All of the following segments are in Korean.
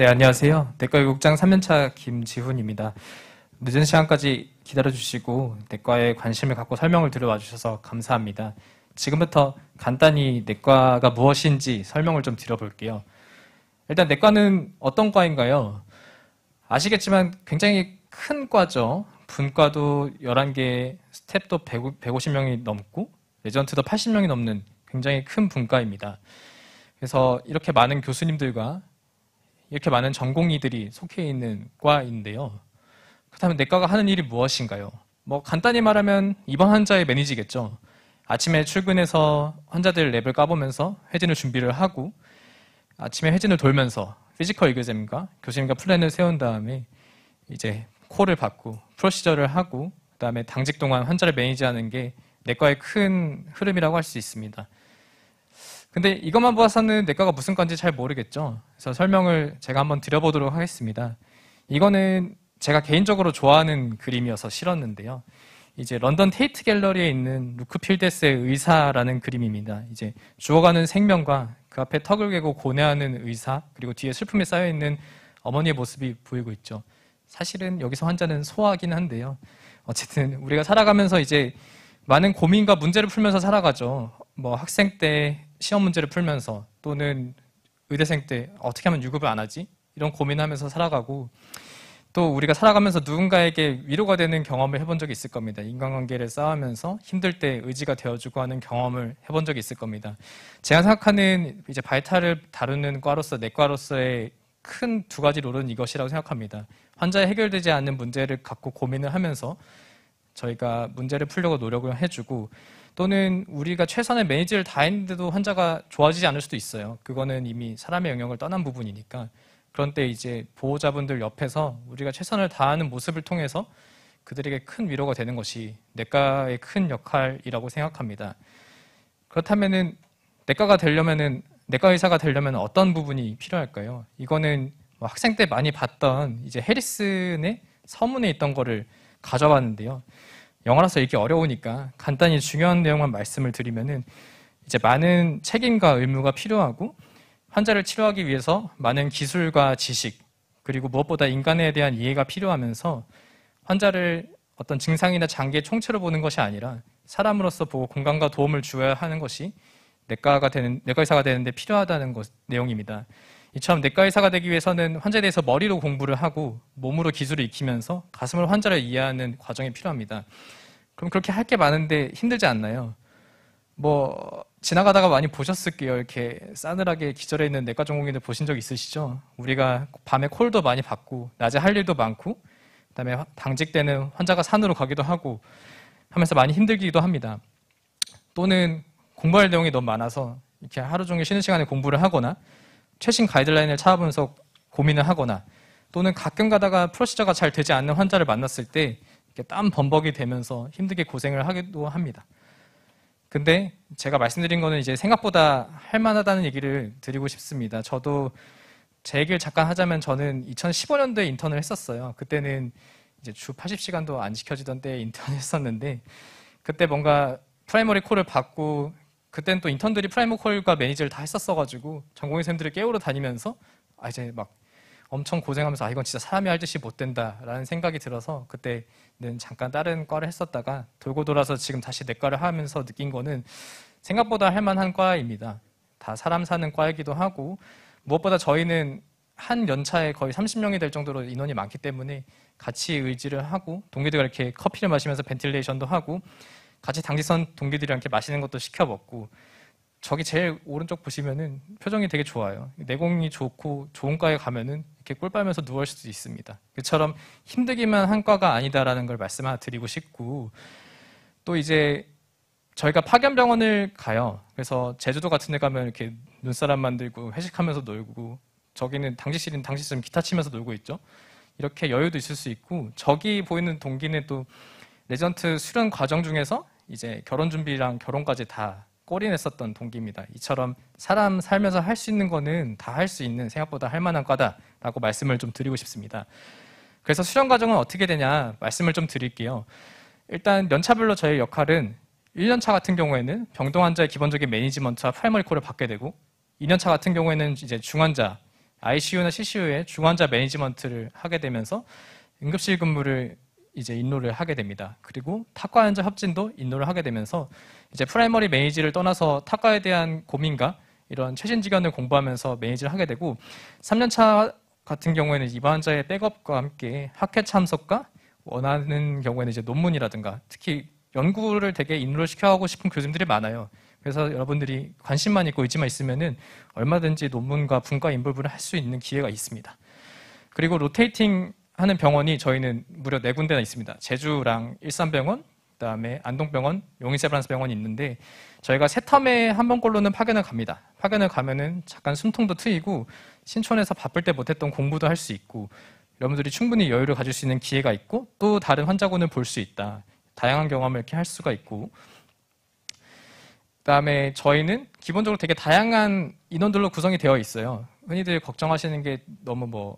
네, 안녕하세요. 내과 의 국장 3년차 김지훈입니다. 늦은 시간까지 기다려주시고 내과에 관심을 갖고 설명을 들어와 주셔서 감사합니다. 지금부터 간단히 내과가 무엇인지 설명을 좀 드려볼게요. 일단 내과는 어떤 과인가요? 아시겠지만 굉장히 큰 과죠. 분과도 11개, 스텝도 150명이 넘고 레전트도 80명이 넘는 굉장히 큰 분과입니다. 그래서 이렇게 많은 교수님들과 이렇게 많은 전공의들이 속해 있는 과인데요. 그렇다면 내과가 하는 일이 무엇인가요? 뭐 간단히 말하면 입원 환자의 매니지겠죠. 아침에 출근해서 환자들 랩을 까보면서 회진을 준비를 하고 아침에 회진을 돌면서 피지컬 의교쌤과 교수님과 플랜을 세운 다음에 이제 콜을 받고 프로시저를 하고 그다음에 당직 동안 환자를 매니지하는 게 내과의 큰 흐름이라고 할 수 있습니다. 근데 이것만 보아서는 내과가 무슨 건지 잘 모르겠죠. 그래서 설명을 제가 한번 드려보도록 하겠습니다. 이거는 제가 개인적으로 좋아하는 그림이어서 실었는데요. 이제 런던 테이트 갤러리에 있는 루크 필데스의 의사라는 그림입니다. 이제 죽어가는 생명과 그 앞에 턱을 괴고 고뇌하는 의사, 그리고 뒤에 슬픔에 쌓여있는 어머니의 모습이 보이고 있죠. 사실은 여기서 환자는 소화하긴 한데요. 어쨌든 우리가 살아가면서 이제 많은 고민과 문제를 풀면서 살아가죠. 뭐 학생 때 시험 문제를 풀면서 또는 의대생 때 어떻게 하면 유급을 안 하지? 이런 고민하면서 살아가고 또 우리가 살아가면서 누군가에게 위로가 되는 경험을 해본 적이 있을 겁니다. 인간관계를 쌓으면서 힘들 때 의지가 되어주고 하는 경험을 해본 적이 있을 겁니다. 제가 생각하는 이제 발탈을 다루는 과로서 내과로서의 큰 두 가지 롤은 이것이라고 생각합니다. 환자의 해결되지 않는 문제를 갖고 고민을 하면서 저희가 문제를 풀려고 노력을 해주고 또는 우리가 최선의 매니지를 다 했는데도 환자가 좋아지지 않을 수도 있어요. 그거는 이미 사람의 영역을 떠난 부분이니까. 그런데 이제 보호자분들 옆에서 우리가 최선을 다하는 모습을 통해서 그들에게 큰 위로가 되는 것이 내과의 큰 역할이라고 생각합니다. 그렇다면은 내과가 되려면은 내과 의사가 되려면 어떤 부분이 필요할까요? 이거는 뭐 학생 때 많이 봤던 이제 해리슨의 서문에 있던 거를 가져왔는데요. 영어라서 읽기 어려우니까 간단히 중요한 내용만 말씀을 드리면은 이제 많은 책임과 의무가 필요하고 환자를 치료하기 위해서 많은 기술과 지식 그리고 무엇보다 인간에 대한 이해가 필요하면서 환자를 어떤 증상이나 장기의 총체로 보는 것이 아니라 사람으로서 보고 공감과 도움을 주어야 하는 것이 내과가 되는 내과 의사가 되는데 필요하다는 것, 내용입니다. 이처럼 내과 의사가 되기 위해서는 환자에 대해서 머리로 공부를 하고 몸으로 기술을 익히면서 가슴을 환자를 이해하는 과정이 필요합니다. 그럼 그렇게 할 게 많은데 힘들지 않나요? 뭐 지나가다가 많이 보셨을게요. 이렇게 싸늘하게 기절해 있는 내과 전공인들 보신 적 있으시죠? 우리가 밤에 콜도 많이 받고 낮에 할 일도 많고 그다음에 당직 되는 환자가 산으로 가기도 하고 하면서 많이 힘들기도 합니다. 또는 공부할 내용이 너무 많아서 이렇게 하루 종일 쉬는 시간에 공부를 하거나 최신 가이드라인을 찾아보면서 고민을 하거나 또는 가끔 가다가 프로시저가 잘 되지 않는 환자를 만났을 때 이렇게 땀 범벅이 되면서 힘들게 고생을 하기도 합니다. 근데 제가 말씀드린 거는 이제 생각보다 할만하다는 얘기를 드리고 싶습니다. 저도 제 얘기를 잠깐 하자면 저는 2015년도에 인턴을 했었어요. 그때는 이제 주 80시간도 안 지켜지던 때 인턴을 했었는데 그때 뭔가 프라이머리 콜을 받고 그땐 또 인턴들이 프라이머 콜과 매니저를 다 했었어가지고 전공의 쌤들을 깨우러 다니면서 아 이제 막 엄청 고생하면서 아 이건 진짜 사람이 할 짓이 못 된다라는 생각이 들어서 그때는 잠깐 다른 과를 했었다가 돌고 돌아서 지금 다시 내과를 하면서 느낀 거는 생각보다 할만한 과입니다. 다 사람 사는 과이기도 하고 무엇보다 저희는 한 연차에 거의 30명이 될 정도로 인원이 많기 때문에 같이 의지를 하고 동기들과 이렇게 커피를 마시면서 벤틸레이션도 하고 같이 당기선 동기들이랑 이렇게 맛있는 것도 시켜 먹고 저기 제일 오른쪽 보시면은 표정이 되게 좋아요. 내공이 좋고 좋은 과에 가면은 이렇게 꿀 빨면서 누워 있을 수도 있습니다. 그처럼 힘들기만 한 과가 아니다라는 걸 말씀 하 드리고 싶고 또 이제 저희가 파견병원을 가요. 그래서 제주도 같은 데 가면 이렇게 눈사람 만들고 회식하면서 놀고 저기는 당직실인 당직실은 기타 치면서 놀고 있죠. 이렇게 여유도 있을 수 있고 저기 보이는 동기는 또 레전트 수련 과정 중에서 이제 결혼 준비랑 결혼까지 다 꼬리냈었던 동기입니다. 이처럼 사람 살면서 할 수 있는 거는 다 할 수 있는 생각보다 할 만한 과다라고 말씀을 좀 드리고 싶습니다. 그래서 수련 과정은 어떻게 되냐 말씀을 좀 드릴게요. 일단 연차별로 저의 역할은 1년차 같은 경우에는 병동 환자의 기본적인 매니지먼트와 프라이머리 콜을 받게 되고 2년차 같은 경우에는 이제 중환자, ICU나 CCU의 중환자 매니지먼트를 하게 되면서 응급실 근무를 이제 인노를 하게 됩니다. 그리고 탁과 현재 협진도 인노를 하게 되면서 이제 프라이머리 메이지를 떠나서 탁과에 대한 고민과 이런 최신 지견을 공부하면서 메이지를 하게 되고 3년차 같은 경우에는 입반자의 백업과 함께 학회 참석과 원하는 경우에는 이제 논문이라든가 특히 연구를 되게 인로를 시켜하고 싶은 교수님들이 많아요. 그래서 여러분들이 관심만 있고 의지만 있으면은 얼마든지 논문과 분과 인볼브를 할수 있는 기회가 있습니다. 그리고 로테이팅 하는 병원이 저희는 무려 네 군데나 있습니다. 제주랑 일산병원, 그다음에 안동병원, 용인세브란스병원이 있는데 저희가 세텀에한 번꼴로는 파견을 갑니다. 파견을 가면은 잠깐 숨통도 트이고 신촌에서 바쁠 때 못했던 공부도 할 수 있고 여러분들이 충분히 여유를 가질 수 있는 기회가 있고 또 다른 환자군을 볼 수 있다. 다양한 경험을 이렇게 할 수가 있고 그다음에 저희는 기본적으로 되게 다양한 인원들로 구성이 되어 있어요. 흔히들 걱정하시는 게 너무 뭐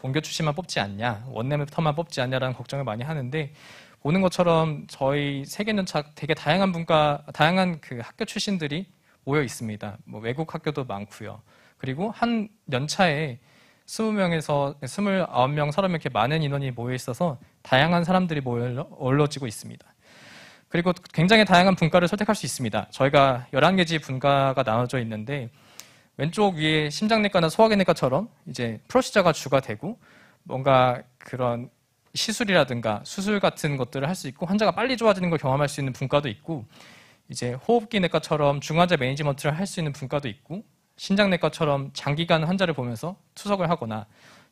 본교 출신만 뽑지 않냐, 원내부터만 뽑지 않냐라는 걱정을 많이 하는데 보는 것처럼 저희 세계년차 되게 다양한 분과 다양한 그 학교 출신들이 모여 있습니다. 뭐 외국 학교도 많고요. 그리고 한 연차에 20명에서 29명, 30명 이렇게 많은 인원이 모여 있어서 다양한 사람들이 모여 얼러지고 있습니다. 그리고 굉장히 다양한 분과를 선택할 수 있습니다. 저희가 11개지 분과가 나눠져 있는데 왼쪽 위에 심장내과나 소화기내과처럼 이제 프로시저가 주가 되고 뭔가 그런 시술이라든가 수술 같은 것들을 할 수 있고 환자가 빨리 좋아지는 걸 경험할 수 있는 분과도 있고 이제 호흡기 내과처럼 중환자 매니지먼트를 할 수 있는 분과도 있고 신장내과처럼 장기간 환자를 보면서 투석을 하거나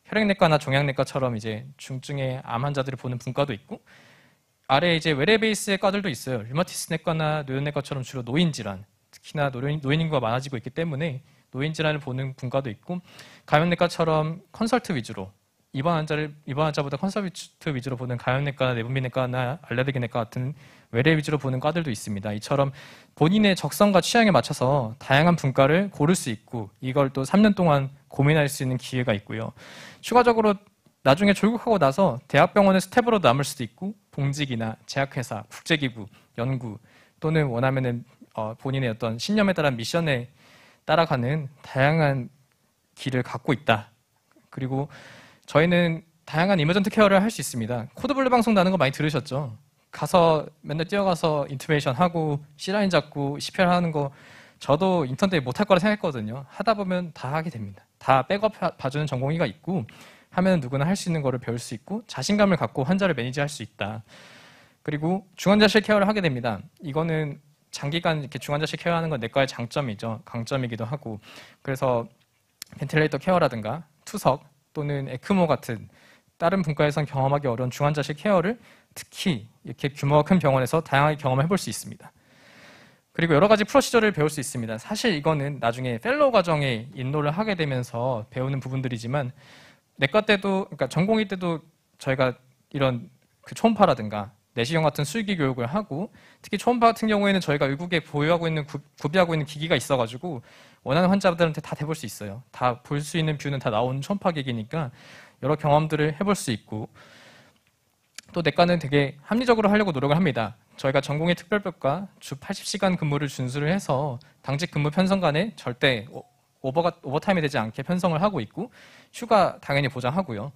혈액내과나 종양내과처럼 이제 중증의 암 환자들을 보는 분과도 있고 아래 이제 외래베이스의 과들도 있어요. 류마티스 내과나 노현내과처럼 주로 노인 질환, 특히나 노인, 노인 인구가 많아지고 있기 때문에 노인 질환을 보는 분과도 있고 감염내과처럼 컨설트 위주로 입원 환자를 입원 환자보다 컨설트 위주로 보는 감염내과, 나 내분비내과나 알레르기내과 같은 외래 위주로 보는 과들도 있습니다. 이처럼 본인의 적성과 취향에 맞춰서 다양한 분과를 고를 수 있고 이걸 또 3년 동안 고민할 수 있는 기회가 있고요. 추가적으로 나중에 졸업하고 나서 대학병원의 스텝으로 남을 수도 있고 봉직이나 제약회사, 국제기구, 연구 또는 원하면은 어, 본인의 어떤 신념에 따른 미션에 따라가는 다양한 길을 갖고 있다. 그리고 저희는 다양한 이머전트 케어를 할 수 있습니다. 코드블루 방송 나는 거 많이 들으셨죠? 가서 맨날 뛰어가서 인투베이션 하고 C라인 잡고 CPR 하는 거 저도 인턴 때 못할 거라 생각했거든요. 하다 보면 다 하게 됩니다. 다 백업 봐주는 전공의가 있고 하면 누구나 할 수 있는 거를 배울 수 있고 자신감을 갖고 환자를 매니지할 수 있다. 그리고 중환자실 케어를 하게 됩니다. 이거는 장기간 이렇게 중환자실 케어하는 건 내과의 장점이죠. 강점이기도 하고. 그래서 벤틸레이터 케어라든가 투석 또는 에크모 같은 다른 분과에선 경험하기 어려운 중환자실 케어를 특히 이렇게 규모가 큰 병원에서 다양하게 경험해 볼 수 있습니다. 그리고 여러 가지 프로시저를 배울 수 있습니다. 사실 이거는 나중에 펠로우 과정에 인도를 하게 되면서 배우는 부분들이지만 내과 때도 그러니까 전공의 때도 저희가 이런 그 초음파라든가 내시경 같은 수기 교육을 하고 특히 초음파 같은 경우에는 저희가 외국에 보유하고 있는 구비하고 있는 기기가 있어가지고 원하는 환자들한테 다 대볼 수 있어요. 다 볼 수 있는 뷰는 다 나온 초음파 기기니까 여러 경험들을 해볼 수 있고 또 내과는 되게 합리적으로 하려고 노력을 합니다. 저희가 전공의 특별법과 주 80시간 근무를 준수를 해서 당직 근무 편성 간에 절대 오버가 오버타임이 되지 않게 편성을 하고 있고 휴가 당연히 보장하고요.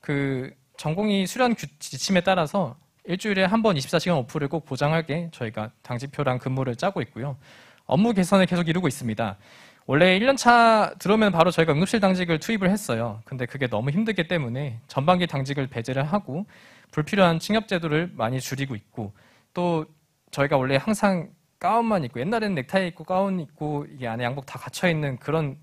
그 전공이 수련 지침에 따라서 일주일에 한 번 24시간 오프를 꼭보장할게 저희가 당직표랑 근무를 짜고 있고요. 업무 개선을 계속 이루고 있습니다. 원래 1년차 들어오면 바로 저희가 응급실 당직을 투입을 했어요. 근데 그게 너무 힘들기 때문에 전반기 당직을 배제를 하고 불필요한 칭엽 제도를 많이 줄이고 있고 또 저희가 원래 항상 가운만 입고 옛날에는 넥타이 입고 가운 입고 이게 안에 양복 다 갖춰 있는 그런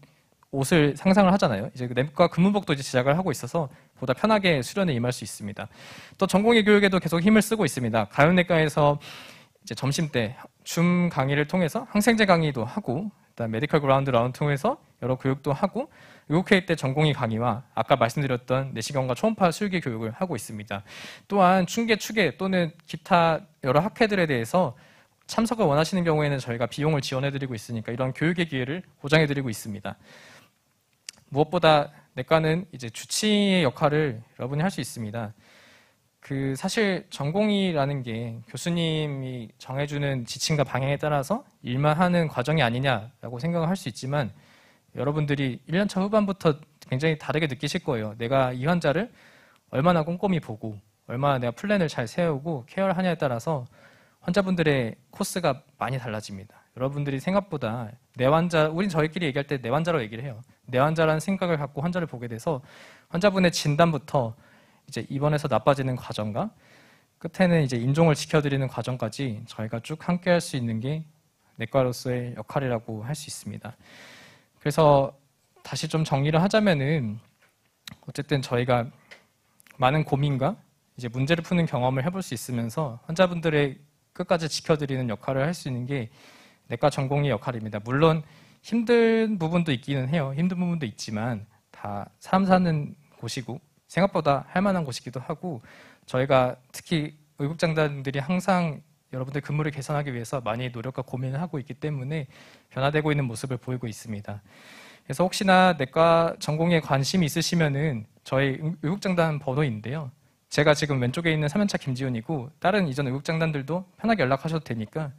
옷을 상상을 하잖아요. 이제 그과 근무복도 이제 제작을 하고 있어서 보다 편하게 수련에 임할 수 있습니다. 또 전공의 교육에도 계속 힘을 쓰고 있습니다. 가윤내과에서 이제 점심 때 줌 강의를 통해서 항생제 강의도 하고 그다음 메디컬 그라운드 라운드 통해서 여러 교육도 하고 의국회의 때 전공의 강의와 아까 말씀드렸던 내시경과 초음파 수유기 교육을 하고 있습니다. 또한 충계, 추계 또는 기타 여러 학회들에 대해서 참석을 원하시는 경우에는 저희가 비용을 지원해드리고 있으니까 이런 교육의 기회를 보장해드리고 있습니다. 무엇보다 내과는 이제 주치의 역할을 여러분이 할 수 있습니다. 그 사실 전공이라는 게 교수님이 정해주는 지침과 방향에 따라서 일만 하는 과정이 아니냐라고 생각을 할 수 있지만 여러분들이 1년차 후반부터 굉장히 다르게 느끼실 거예요. 내가 이 환자를 얼마나 꼼꼼히 보고 얼마나 내가 플랜을 잘 세우고 케어를 하냐에 따라서 환자분들의 코스가 많이 달라집니다. 여러분들이 생각보다 내 환자, 우린 저희끼리 얘기할 때 내 환자로 얘기를 해요. 내 환자라는 생각을 갖고 환자를 보게 돼서 환자분의 진단부터 이제 입원해서 나빠지는 과정과 끝에는 이제 임종을 지켜드리는 과정까지 저희가 쭉 함께 할 수 있는 게 내과로서의 역할이라고 할 수 있습니다. 그래서 다시 좀 정리를 하자면은 어쨌든 저희가 많은 고민과 이제 문제를 푸는 경험을 해볼 수 있으면서 환자분들의 끝까지 지켜드리는 역할을 할 수 있는 게 내과 전공의 역할입니다. 물론 힘든 부분도 있기는 해요. 힘든 부분도 있지만 다 사람 사는 곳이고 생각보다 할 만한 곳이기도 하고 저희가 특히 의국장단들이 항상 여러분들 근무를 개선하기 위해서 많이 노력과 고민을 하고 있기 때문에 변화되고 있는 모습을 보이고 있습니다. 그래서 혹시나 내과 전공에 관심이 있으시면은 저희 의국장단 번호인데요. 제가 지금 왼쪽에 있는 3연차 김지훈이고 다른 이전 의국장단들도 편하게 연락하셔도 되니까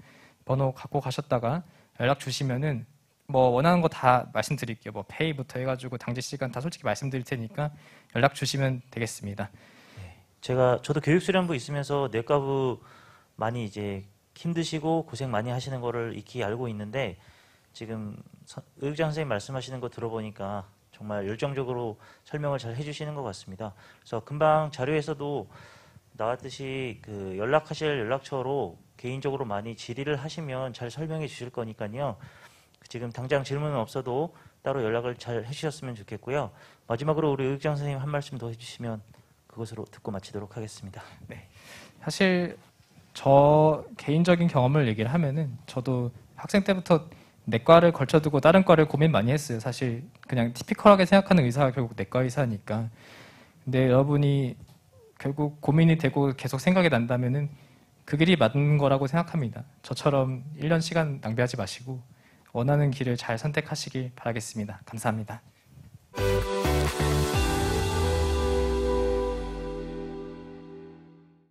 번호 갖고 가셨다가 연락 주시면은 뭐 원하는 거 다 말씀드릴게요. 뭐 페이부터 해가지고 당직 시간 다 솔직히 말씀드릴 테니까 연락 주시면 되겠습니다. 네. 제가 저도 교육 수련부 있으면서 내과부 많이 이제 힘드시고 고생 많이 하시는 거를 익히 알고 있는데 지금 의학자 선생님 말씀하시는 거 들어보니까 정말 열정적으로 설명을 잘 해주시는 것 같습니다. 그래서 금방 자료에서도 나왔듯이 그 연락하실 연락처로 개인적으로 많이 질의를 하시면 잘 설명해 주실 거니까요. 지금 당장 질문은 없어도 따로 연락을 잘 해주셨으면 좋겠고요. 마지막으로 우리 의장 선생님 한 말씀 더 해주시면 그것으로 듣고 마치도록 하겠습니다. 네. 사실 저 개인적인 경험을 얘기를 하면은 저도 학생 때부터 내과를 걸쳐두고 다른 과를 고민 많이 했어요. 사실 그냥 티피컬하게 생각하는 의사가 결국 내과 의사니까. 근데 여러분이 결국 고민이 되고 계속 생각이 난다면은 그 길이 맞는 거라고 생각합니다. 저처럼 1년 시간 낭비하지 마시고 원하는 길을 잘 선택하시길 바라겠습니다. 감사합니다.